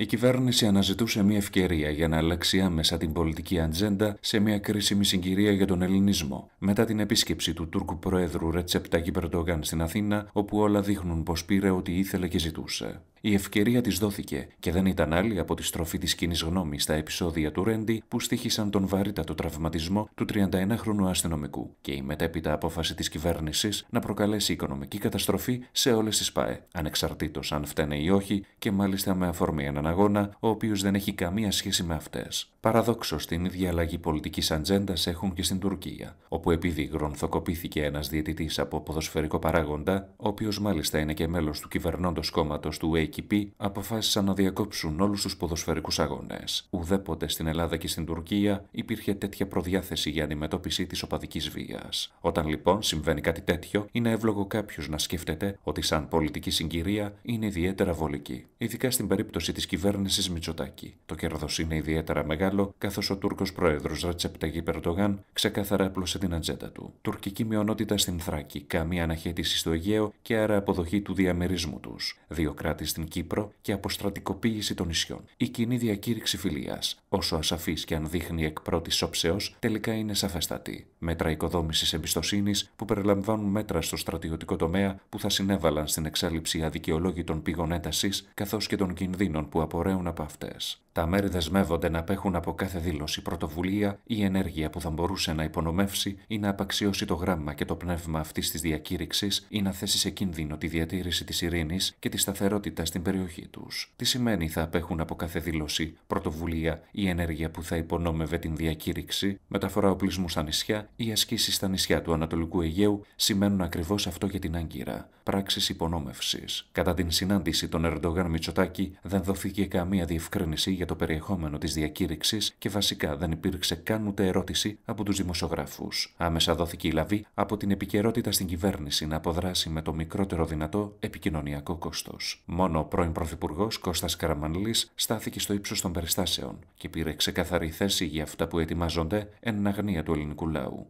Η κυβέρνηση αναζητούσε μια ευκαιρία για να αλλάξει άμεσα την πολιτική ατζέντα σε μια κρίσιμη συγκυρία για τον ελληνισμό. Μετά την επίσκεψη του Τούρκου Προέδρου Ρετσεπτά στην Αθήνα, όπου όλα δείχνουν πως πήρε ό,τι ήθελε και ζητούσε. Η ευκαιρία της δόθηκε και δεν ήταν άλλη από τη στροφή της κοινής γνώμης στα επεισόδια του Ρέντι που στήχησαν τον βαρύτατο τραυματισμό του 31χρονου αστυνομικού και η μετέπειτα απόφαση της κυβέρνησης να προκαλέσει οικονομική καταστροφή σε όλες τις ΠΑΕ, ανεξαρτήτως αν φταίνε ή όχι, και μάλιστα με αφορμή έναν αγώνα ο οποίος δεν έχει καμία σχέση με αυτές. Παραδόξως, την ίδια αλλαγή πολιτικής ατζέντας έχουν και στην Τουρκία, όπου επειδή γρονθοκοπήθηκε ένας διαιτητής από ποδοσφαιρικό παράγοντα, ο οποίος μάλιστα είναι και μέλος του κυβερνώντος κόμματος του Κυπή αποφάσισαν να διακόψουν όλους τους ποδοσφαιρικούς αγώνες. Ουδέποτε στην Ελλάδα και στην Τουρκία υπήρχε τέτοια προδιάθεση για αντιμετώπιση της οπαδικής βίας. Όταν λοιπόν συμβαίνει κάτι τέτοιο, είναι εύλογο κάποιος να σκέφτεται ότι σαν πολιτική συγκυρία είναι ιδιαίτερα βολική. Ειδικά στην περίπτωση της κυβέρνησης Μιτσοτάκη. Το κέρδος είναι ιδιαίτερα μεγάλο, καθώς ο Τούρκος πρόεδρος Ρετσέπ Περτογάν ξεκάθαρα έπλωσε την ατζέντα του. Τουρκική μειονότητα στην Θράκη, καμία αναχέτηση στο Αιγαίο και άρα αποδοχή του διαμερισμού τους. Δύο κράτη στην Κύπρο και αποστρατικοποίηση των νησιών. Η κοινή διακήρυξη φιλίας, όσο ασαφής και αν δείχνει εκ πρώτης όψεως, τελικά είναι σαφέστατη. Μέτρα οικοδόμησης εμπιστοσύνης που περιλαμβάνουν μέτρα στο στρατιωτικό τομέα που θα συνέβαλαν στην εξάλληψη αδικαιολόγητων πηγών έντασης καθώς και των κινδύνων που απορρέουν από αυτές. Τα μέρη δεσμεύονται να απέχουν από κάθε δήλωση, πρωτοβουλία ή ενέργεια που θα μπορούσε να υπονομεύσει ή να απαξιώσει το γράμμα και το πνεύμα αυτής της διακήρυξης ή να θέσει σε κίνδυνο τη διατήρηση της ειρήνης και τη σταθερότητα στην περιοχή τους. Τι σημαίνει θα απέχουν από κάθε δήλωση, πρωτοβουλία ή ενέργεια που θα υπονόμευε την διακήρυξη, μεταφορά οπλισμού στα νησιά ή ασκήσεις στα νησιά του Ανατολικού Αιγαίου σημαίνουν ακριβώς αυτό για την Άγκυρα. Πράξεις υπονόμευσης. Κατά την συνάντηση των Ερντογάν Μιτσοτάκη δεν δόθηκε καμία διευκρίνηση για το περιεχόμενο της διακήρυξης και βασικά δεν υπήρξε καν ούτε ερώτηση από τους δημοσιογράφους. Άμεσα δόθηκε η λαβή από την επικαιρότητα στην κυβέρνηση να αποδράσει με το μικρότερο δυνατό επικοινωνιακό κόστος. Μόνο ο πρώην Πρωθυπουργός Κώστας Καραμανλής στάθηκε στο ύψος των περιστάσεων και πήρε ξεκαθαρή θέση για αυτά που ετοιμάζονται εν αγνία του ελληνικού λαού.